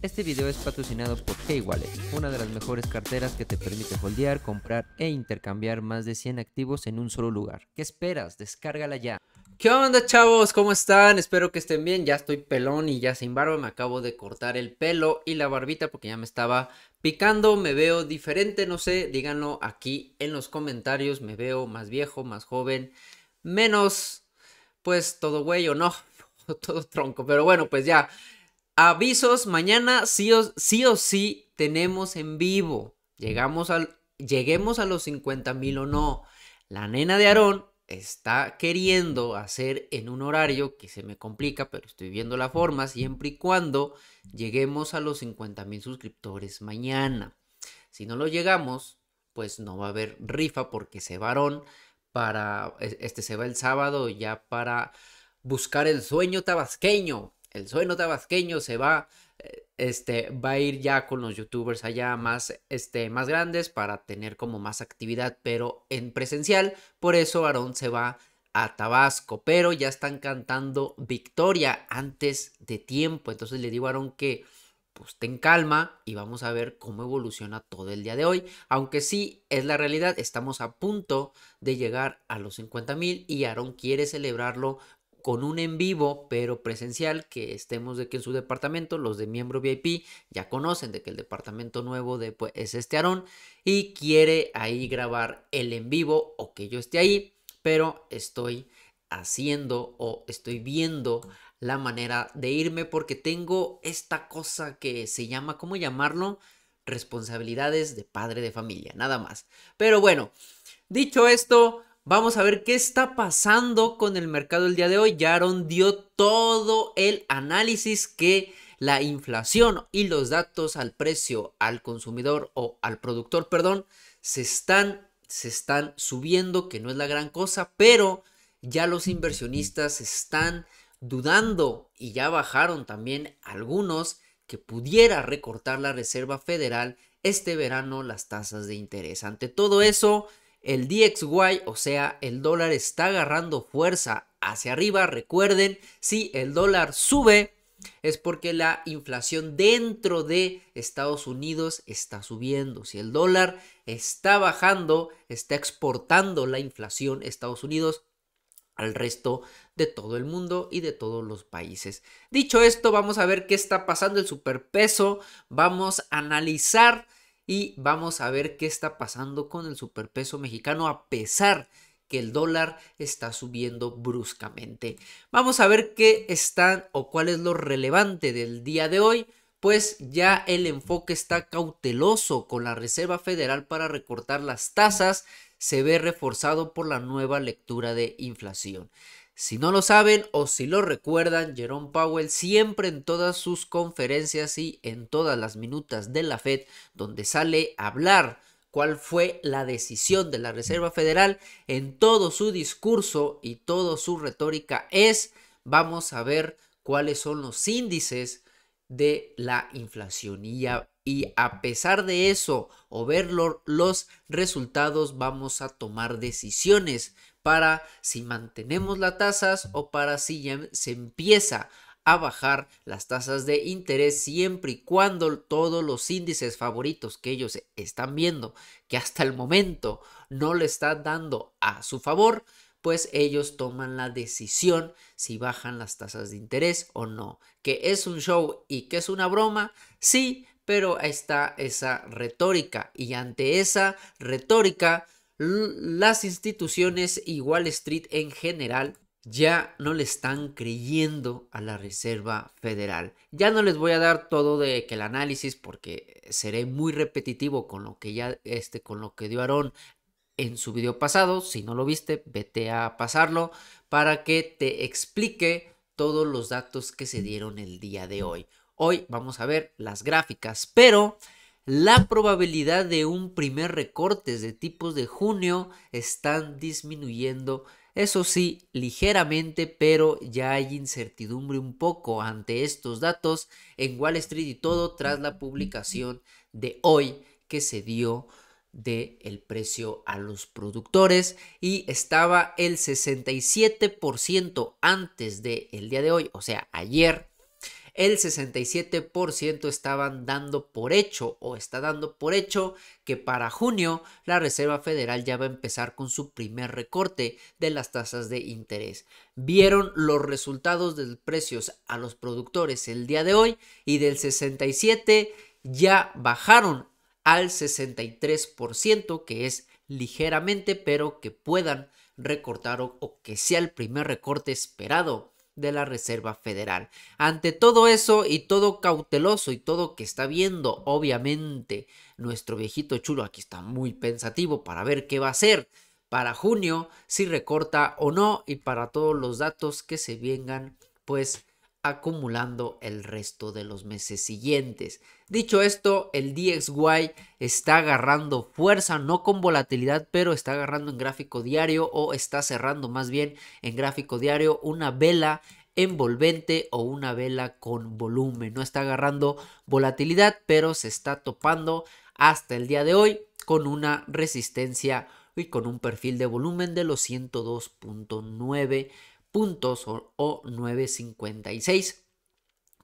Este video es patrocinado por Keywallet, wallet una de las mejores carteras que te permite foldear, comprar e intercambiar más de 100 activos en un solo lugar. ¿Qué esperas? Descárgala ya. ¿Qué onda chavos? ¿Cómo están? Espero que estén bien. Ya estoy pelón y ya sin barba. Me acabo de cortar el pelo y la barbita porque ya me estaba picando. Me veo diferente, no sé. Díganlo aquí en los comentarios. Me veo más viejo, más joven, menos pues todo güey o no. Todo tronco. Pero bueno, pues ya. Avisos, mañana sí o sí, tenemos en vivo. Llegamos al, lleguemos a los 50 mil o no. La nena de Aarón está queriendo hacer en un horario que se me complica, pero estoy viendo la forma, siempre y cuando lleguemos a los 50 mil suscriptores mañana. Si no lo llegamos, pues no va a haber rifa porque se varón para, este se va el sábado ya para buscar el sueño tabasqueño el sueño tabasqueño se va, eh, este, va a ir ya con los youtubers allá más, este, más grandes para tener como más actividad, pero en presencial, por eso Aarón se va a Tabasco, pero ya están cantando Victoria antes de tiempo, entonces le digo a Aarón que pues ten calma y vamos a ver cómo evoluciona todo el día de hoy. Aunque sí es la realidad, estamos a punto de llegar a los 50 mil y Aaron quiere celebrarlo con un en vivo, pero presencial, que estemos de que en su departamento, los de miembro VIP ya conocen de que el departamento nuevo pues, es este Aarón y quiere ahí grabar el en vivo o que yo esté ahí, pero estoy haciendo o estoy viendo la manera de irme porque tengo esta cosa que se llama, ¿cómo llamarlo? Responsabilidades de padre de familia, nada más. Pero bueno, dicho esto, Vamos a ver qué está pasando con el mercado el día de hoy. Yaron dio todo el análisis que la inflación y los datos al precio al consumidor o al productor, perdón, se están, se están subiendo, que no es la gran cosa, pero ya los inversionistas están dudando y ya bajaron también algunos que pudiera recortar la Reserva Federal este verano las tasas de interés. Ante todo eso, el DXY, o sea, el dólar está agarrando fuerza hacia arriba. Recuerden, si el dólar sube, es porque la inflación dentro de Estados Unidos está subiendo. Si el dólar está bajando, está exportando la inflación Estados Unidos al resto de todo el mundo y de todos los países. Dicho esto, vamos a ver qué está pasando el superpeso. Vamos a analizar y vamos a ver qué está pasando con el superpeso mexicano a pesar que el dólar está subiendo bruscamente. Vamos a ver qué están o cuál es lo relevante del día de hoy, pues ya el enfoque está cauteloso con la Reserva Federal para recortar las tasas, se ve reforzado por la nueva lectura de inflación. Si no lo saben o si lo recuerdan, Jerome Powell siempre en todas sus conferencias y en todas las minutas de la Fed, donde sale a hablar cuál fue la decisión de la Reserva Federal, en todo su discurso y toda su retórica es, vamos a ver cuáles son los índices de la inflación. Y y a pesar de eso o ver los resultados vamos a tomar decisiones para si mantenemos las tasas o para si se empieza a bajar las tasas de interés siempre y cuando todos los índices favoritos que ellos están viendo que hasta el momento no le está dando a su favor pues ellos toman la decisión si bajan las tasas de interés o no. Que es un show y que es una broma, sí, pero está esa retórica y ante esa retórica las instituciones y Wall Street en general ya no le están creyendo a la Reserva Federal. Ya no les voy a dar todo de que el análisis porque seré muy repetitivo con lo que ya este con lo que dio Aarón en su video pasado, si no lo viste, vete a pasarlo para que te explique todos los datos que se dieron el día de hoy. Hoy vamos a ver las gráficas, pero la probabilidad de un primer recorte de tipos de junio están disminuyendo. Eso sí, ligeramente, pero ya hay incertidumbre un poco ante estos datos en Wall Street y todo tras la publicación de hoy que se dio de el precio a los productores y estaba el 67% antes del día de hoy, o sea, ayer el 67% estaban dando por hecho o está dando por hecho que para junio la Reserva Federal ya va a empezar con su primer recorte de las tasas de interés. Vieron los resultados de precios a los productores el día de hoy y del 67 ya bajaron al 63%, que es ligeramente, pero que puedan recortar o, o que sea el primer recorte esperado de la Reserva Federal. Ante todo eso y todo cauteloso y todo que está viendo, obviamente, nuestro viejito chulo aquí está muy pensativo para ver qué va a hacer para junio, si recorta o no y para todos los datos que se vengan, pues acumulando el resto de los meses siguientes. Dicho esto, el DXY está agarrando fuerza, no con volatilidad, pero está agarrando en gráfico diario o está cerrando más bien en gráfico diario una vela envolvente o una vela con volumen. No está agarrando volatilidad, pero se está topando hasta el día de hoy con una resistencia y con un perfil de volumen de los 102.9 puntos o, 956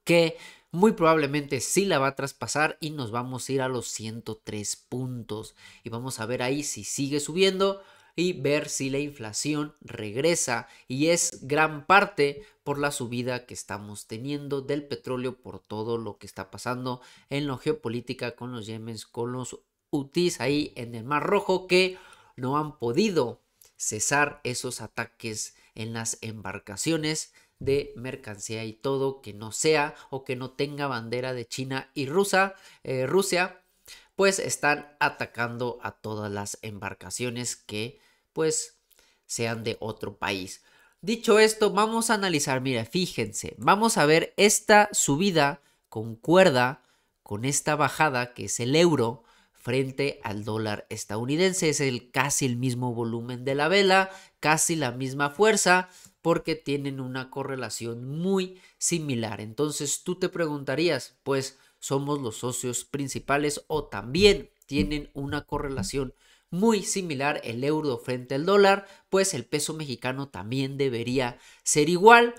que muy probablemente sí la va a traspasar y nos vamos a ir a los 103 puntos. Y vamos a ver ahí si sigue subiendo y ver si la inflación regresa y es gran parte por la subida que estamos teniendo del petróleo por todo lo que está pasando en la geopolítica con los Yemens, con los UTIs ahí en el Mar Rojo que no han podido cesar esos ataques en las embarcaciones de mercancía y todo que no sea o que no tenga bandera de China y Rusa, eh, Rusia, pues están atacando a todas las embarcaciones que pues sean de otro país. Dicho esto, vamos a analizar, mira, fíjense, vamos a ver esta subida concuerda con esta bajada que es el euro frente al dólar estadounidense. Es el, casi el mismo volumen de la vela, casi la misma fuerza, porque tienen una correlación muy similar. Entonces tú te preguntarías, pues somos los socios principales o también tienen una correlación muy similar el euro frente al dólar, pues el peso mexicano también debería ser igual,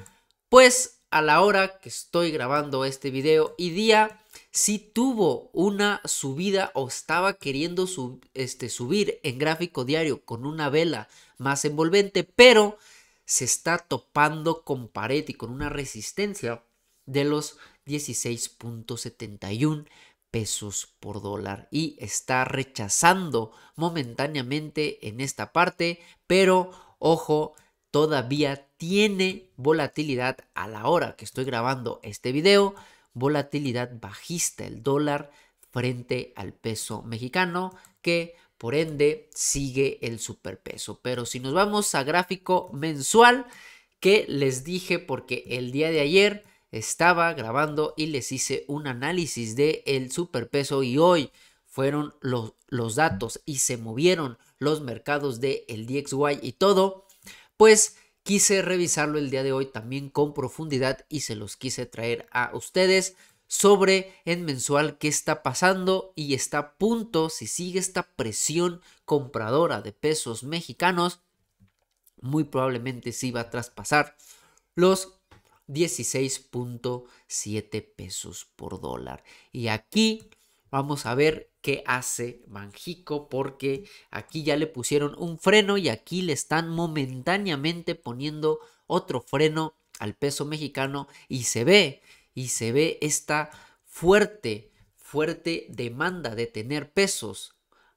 pues a la hora que estoy grabando este video y día, si tuvo una subida o estaba queriendo este, subir en gráfico diario con una vela más envolvente, pero se está topando con pared y con una resistencia de los 16.71 pesos por dólar y está rechazando momentáneamente en esta parte, pero ojo, todavía tiene volatilidad a la hora que estoy grabando este video, volatilidad bajista el dólar frente al peso mexicano que por ende, sigue el superpeso. Pero si nos vamos a gráfico mensual, que les dije porque el día de ayer estaba grabando y les hice un análisis de el superpeso y hoy fueron los, los datos y se movieron los mercados de el DXY y todo, pues quise revisarlo el día de hoy también con profundidad y se los quise traer a ustedes sobre el mensual qué está pasando y está a punto, si sigue esta presión compradora de pesos mexicanos, muy probablemente sí va a traspasar los 16.7 pesos por dólar. Y aquí vamos a ver qué hace Manjico porque aquí ya le pusieron un freno y aquí le están momentáneamente poniendo otro freno al peso mexicano y se ve y se ve esta fuerte, fuerte demanda de tener pesos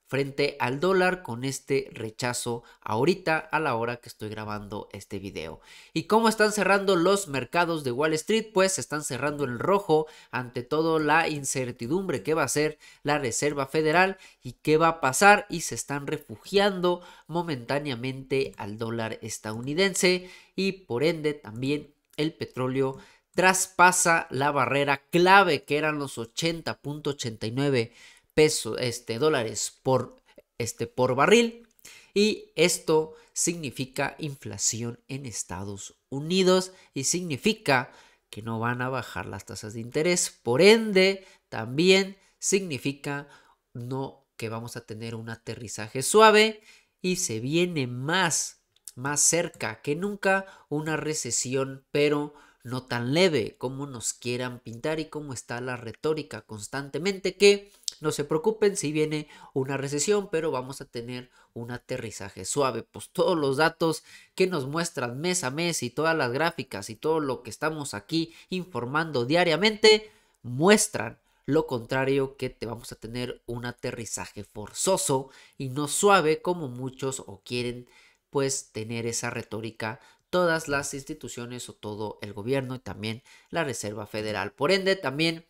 frente al dólar con este rechazo ahorita a la hora que estoy grabando este video. ¿Y cómo están cerrando los mercados de Wall Street? Pues están cerrando en rojo ante todo la incertidumbre que va a ser la Reserva Federal y qué va a pasar y se están refugiando momentáneamente al dólar estadounidense y por ende también el petróleo traspasa la barrera clave que eran los 80.89 pesos, este, dólares por, este, por barril. Y esto significa inflación en Estados Unidos y significa que no van a bajar las tasas de interés. Por ende, también significa no que vamos a tener un aterrizaje suave y se viene más, más cerca que nunca una recesión, pero no tan leve como nos quieran pintar y como está la retórica constantemente que no se preocupen si viene una recesión, pero vamos a tener un aterrizaje suave. Pues todos los datos que nos muestran mes a mes y todas las gráficas y todo lo que estamos aquí informando diariamente muestran lo contrario que te vamos a tener un aterrizaje forzoso y no suave como muchos o quieren pues tener esa retórica todas las instituciones o todo el gobierno y también la Reserva Federal. Por ende, también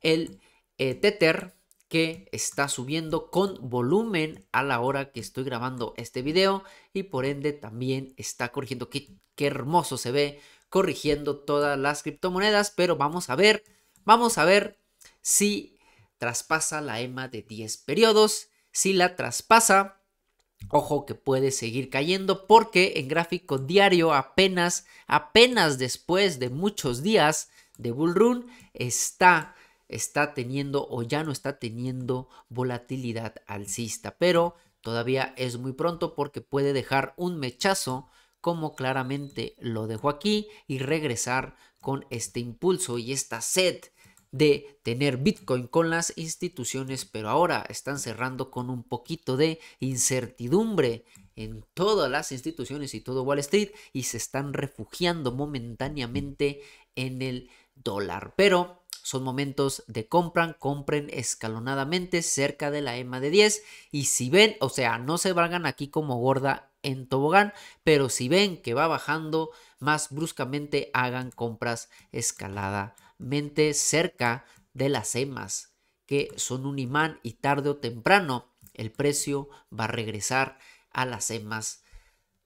el eh, Tether que está subiendo con volumen a la hora que estoy grabando este video y por ende también está corrigiendo. Qué, qué hermoso se ve corrigiendo todas las criptomonedas, pero vamos a ver, vamos a ver si traspasa la EMA de 10 periodos. Si la traspasa, Ojo que puede seguir cayendo porque en gráfico diario apenas, apenas después de muchos días de bull run está, está teniendo o ya no está teniendo volatilidad alcista. Pero todavía es muy pronto porque puede dejar un mechazo como claramente lo dejó aquí y regresar con este impulso y esta sed de tener Bitcoin con las instituciones, pero ahora están cerrando con un poquito de incertidumbre en todas las instituciones y todo Wall Street y se están refugiando momentáneamente en el dólar. Pero son momentos de compran, compren escalonadamente cerca de la EMA de 10 y si ven, o sea, no se valgan aquí como gorda en tobogán, pero si ven que va bajando más bruscamente, hagan compras escalada cerca de las EMAs, que son un imán y tarde o temprano el precio va a regresar a las EMAs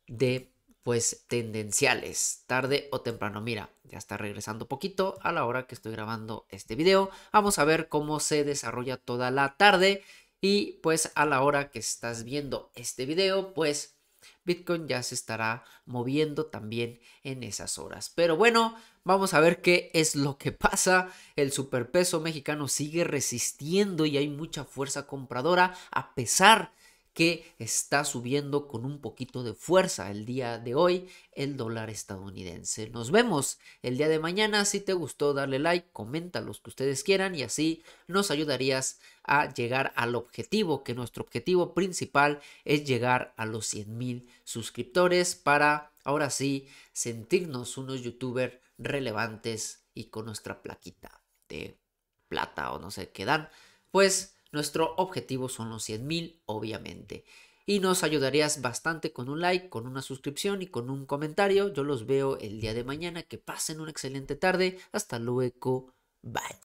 de pues tendenciales, tarde o temprano. Mira, ya está regresando poquito a la hora que estoy grabando este video. Vamos a ver cómo se desarrolla toda la tarde y pues a la hora que estás viendo este video, pues Bitcoin ya se estará moviendo también en esas horas. Pero bueno, vamos a ver qué es lo que pasa. El superpeso mexicano sigue resistiendo y hay mucha fuerza compradora a pesar que está subiendo con un poquito de fuerza el día de hoy el dólar estadounidense. Nos vemos el día de mañana. Si te gustó, dale like, comenta los que ustedes quieran y así nos ayudarías a llegar al objetivo, que nuestro objetivo principal es llegar a los 100 mil suscriptores para ahora sí sentirnos unos youtubers relevantes y con nuestra plaquita de plata o no sé qué dan, pues nuestro objetivo son los 100.000, obviamente. Y nos ayudarías bastante con un like, con una suscripción y con un comentario. Yo los veo el día de mañana. Que pasen una excelente tarde. Hasta luego. Bye.